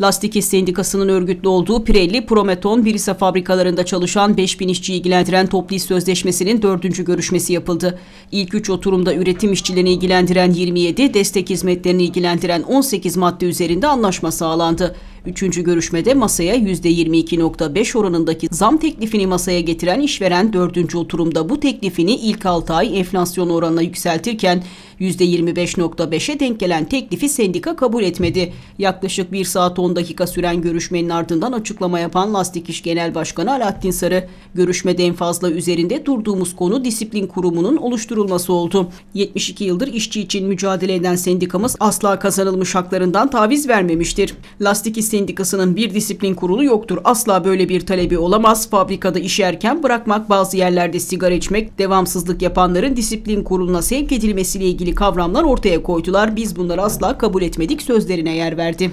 Lastik İş Sendikası'nın örgütlü olduğu Pirelli, Prometon, Brisa fabrikalarında çalışan 5000 işçi ilgilendiren toplu iş sözleşmesinin dördüncü görüşmesi yapıldı. İlk üç oturumda üretim işçilerini ilgilendiren 27, destek hizmetlerini ilgilendiren 18 madde üzerinde anlaşma sağlandı. Üçüncü görüşmede masaya %22.5 oranındaki zam teklifini masaya getiren işveren dördüncü oturumda bu teklifini ilk 6 ay enflasyon oranına yükseltirken %25.5'e denk gelen teklifi sendika kabul etmedi. Yaklaşık 1 saat 10 dakika süren görüşmenin ardından açıklama yapan Lastik İş Genel Başkanı Alaaddin Sarı, görüşmede en fazla üzerinde durduğumuz konu disiplin kurumunun oluşturulması oldu. 72 yıldır işçi için mücadele eden sendikamız asla kazanılmış haklarından taviz vermemiştir. Lastik İş sendikasının bir disiplin kurulu yoktur. Asla böyle bir talebi olamaz. Fabrikada işi erken bırakmak, bazı yerlerde sigara içmek, devamsızlık yapanların disiplin kuruluna sevk edilmesiyle ilgili kavramlar ortaya koydular. Biz bunları asla kabul etmedik sözlerine yer verdi.